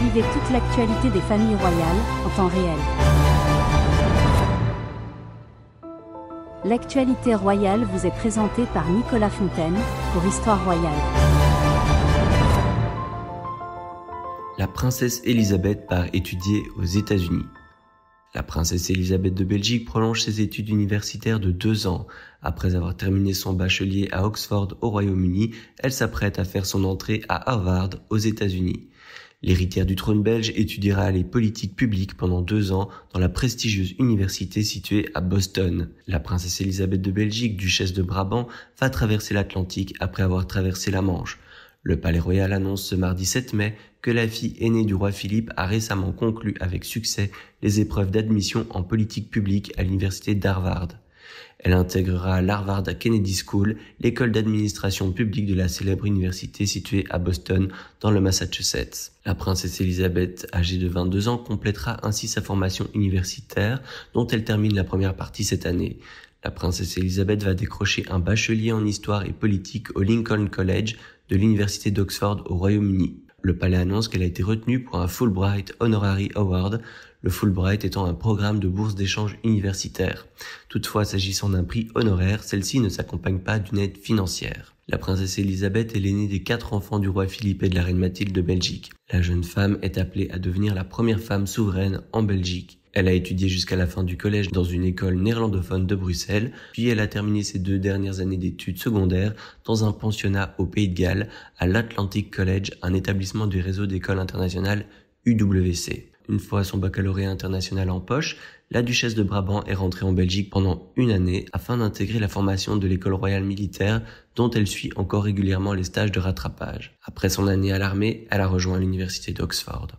Suivez toute l'actualité des familles royales en temps réel. L'actualité royale vous est présentée par Nicolas Fontaine pour Histoire royale. La princesse Elisabeth part étudier aux États-Unis. La princesse Elisabeth de Belgique prolonge ses études universitaires de deux ans. Après avoir terminé son bachelier à Oxford au Royaume-Uni, elle s'apprête à faire son entrée à Harvard aux États-Unis. L'héritière du trône belge étudiera les politiques publiques pendant deux ans dans la prestigieuse université située à Boston. La princesse Elisabeth de Belgique, duchesse de Brabant, va traverser l'Atlantique après avoir traversé la Manche. Le Palais Royal annonce ce mardi 7 mai que la fille aînée du roi Philippe a récemment conclu avec succès les épreuves d'admission en politique publique à l'université d'Harvard. Elle intégrera à l'Harvard Kennedy School, l'école d'administration publique de la célèbre université située à Boston, dans le Massachusetts. La princesse Elizabeth, âgée de 22 ans, complétera ainsi sa formation universitaire, dont elle termine la première partie cette année. La princesse Elizabeth va décrocher un bachelier en histoire et politique au Lincoln College de l'université d'Oxford au Royaume-Uni. Le palais annonce qu'elle a été retenue pour un Fulbright Honorary Award, le Fulbright étant un programme de bourse d'échange universitaire. Toutefois, s'agissant d'un prix honoraire, celle-ci ne s'accompagne pas d'une aide financière. La princesse Elisabeth est l'aînée des quatre enfants du roi Philippe et de la reine Mathilde de Belgique. La jeune femme est appelée à devenir la première femme souveraine en Belgique. Elle a étudié jusqu'à la fin du collège dans une école néerlandophone de Bruxelles, puis elle a terminé ses deux dernières années d'études secondaires dans un pensionnat au Pays de Galles, à l'Atlantic College, un établissement du réseau d'écoles internationales UWC. Une fois son baccalauréat international en poche, la duchesse de Brabant est rentrée en Belgique pendant une année afin d'intégrer la formation de l'école royale militaire dont elle suit encore régulièrement les stages de rattrapage. Après son année à l'armée, elle a rejoint l'université d'Oxford.